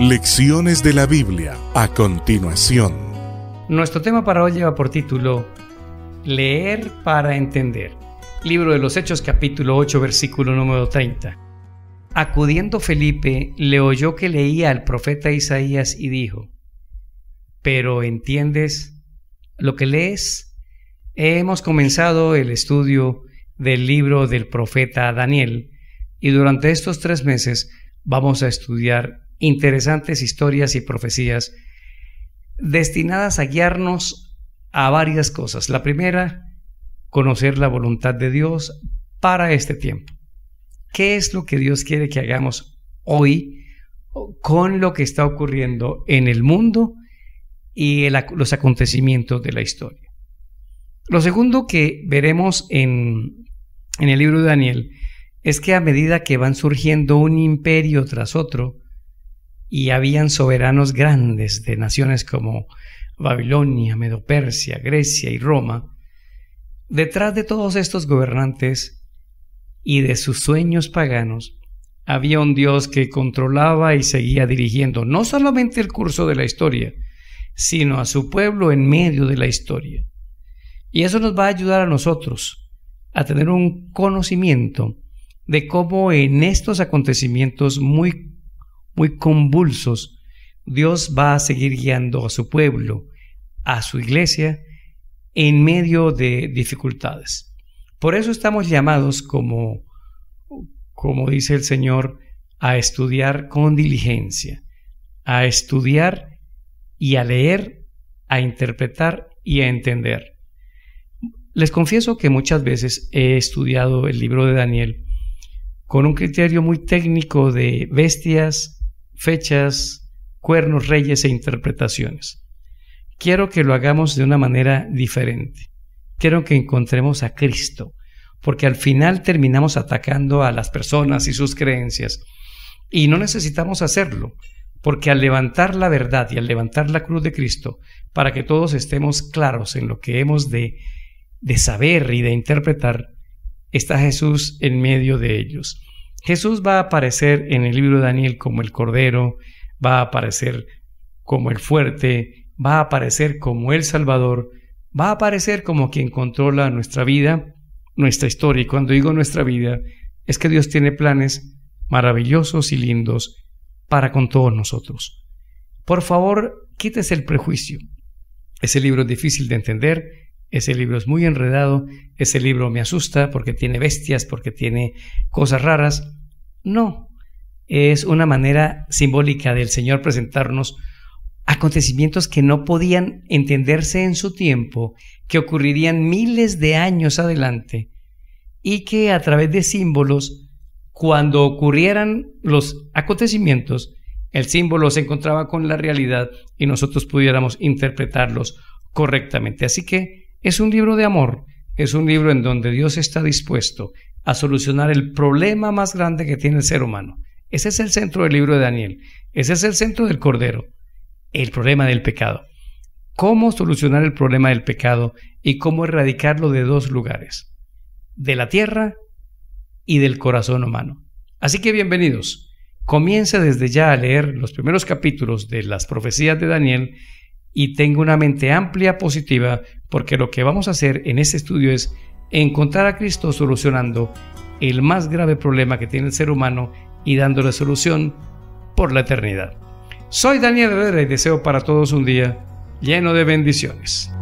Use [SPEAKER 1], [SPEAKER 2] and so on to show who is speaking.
[SPEAKER 1] Lecciones de la Biblia a continuación. Nuestro tema para hoy lleva por título Leer para entender. Libro de los Hechos capítulo 8 versículo número 30. Acudiendo Felipe le oyó que leía al profeta Isaías y dijo, Pero ¿entiendes lo que lees? Hemos comenzado el estudio del libro del profeta Daniel y durante estos tres meses vamos a estudiar interesantes historias y profecías destinadas a guiarnos a varias cosas. La primera, conocer la voluntad de Dios para este tiempo. ¿Qué es lo que Dios quiere que hagamos hoy con lo que está ocurriendo en el mundo y los acontecimientos de la historia? Lo segundo que veremos en, en el libro de Daniel es que a medida que van surgiendo un imperio tras otro, y habían soberanos grandes de naciones como Babilonia, Medopersia, Grecia y Roma. Detrás de todos estos gobernantes y de sus sueños paganos, había un Dios que controlaba y seguía dirigiendo no solamente el curso de la historia, sino a su pueblo en medio de la historia. Y eso nos va a ayudar a nosotros a tener un conocimiento de cómo en estos acontecimientos muy muy convulsos, Dios va a seguir guiando a su pueblo, a su iglesia, en medio de dificultades. Por eso estamos llamados, como, como dice el Señor, a estudiar con diligencia, a estudiar y a leer, a interpretar y a entender. Les confieso que muchas veces he estudiado el libro de Daniel con un criterio muy técnico de bestias, fechas, cuernos, reyes e interpretaciones. Quiero que lo hagamos de una manera diferente. Quiero que encontremos a Cristo, porque al final terminamos atacando a las personas y sus creencias. Y no necesitamos hacerlo, porque al levantar la verdad y al levantar la cruz de Cristo, para que todos estemos claros en lo que hemos de, de saber y de interpretar, está Jesús en medio de ellos. Jesús va a aparecer en el libro de Daniel como el Cordero, va a aparecer como el fuerte, va a aparecer como el Salvador, va a aparecer como quien controla nuestra vida, nuestra historia. Y cuando digo nuestra vida, es que Dios tiene planes maravillosos y lindos para con todos nosotros. Por favor, quítese el prejuicio. Ese libro es difícil de entender, ese libro es muy enredado, ese libro me asusta porque tiene bestias, porque tiene cosas raras. No, es una manera simbólica del Señor presentarnos acontecimientos que no podían entenderse en su tiempo, que ocurrirían miles de años adelante y que a través de símbolos, cuando ocurrieran los acontecimientos, el símbolo se encontraba con la realidad y nosotros pudiéramos interpretarlos correctamente. Así que es un libro de amor, es un libro en donde Dios está dispuesto a solucionar el problema más grande que tiene el ser humano. Ese es el centro del libro de Daniel, ese es el centro del Cordero, el problema del pecado. Cómo solucionar el problema del pecado y cómo erradicarlo de dos lugares, de la tierra y del corazón humano. Así que bienvenidos. Comienza desde ya a leer los primeros capítulos de las profecías de Daniel y tengo una mente amplia positiva, porque lo que vamos a hacer en este estudio es encontrar a Cristo solucionando el más grave problema que tiene el ser humano y dándole solución por la eternidad. Soy Daniel Herrera y deseo para todos un día lleno de bendiciones.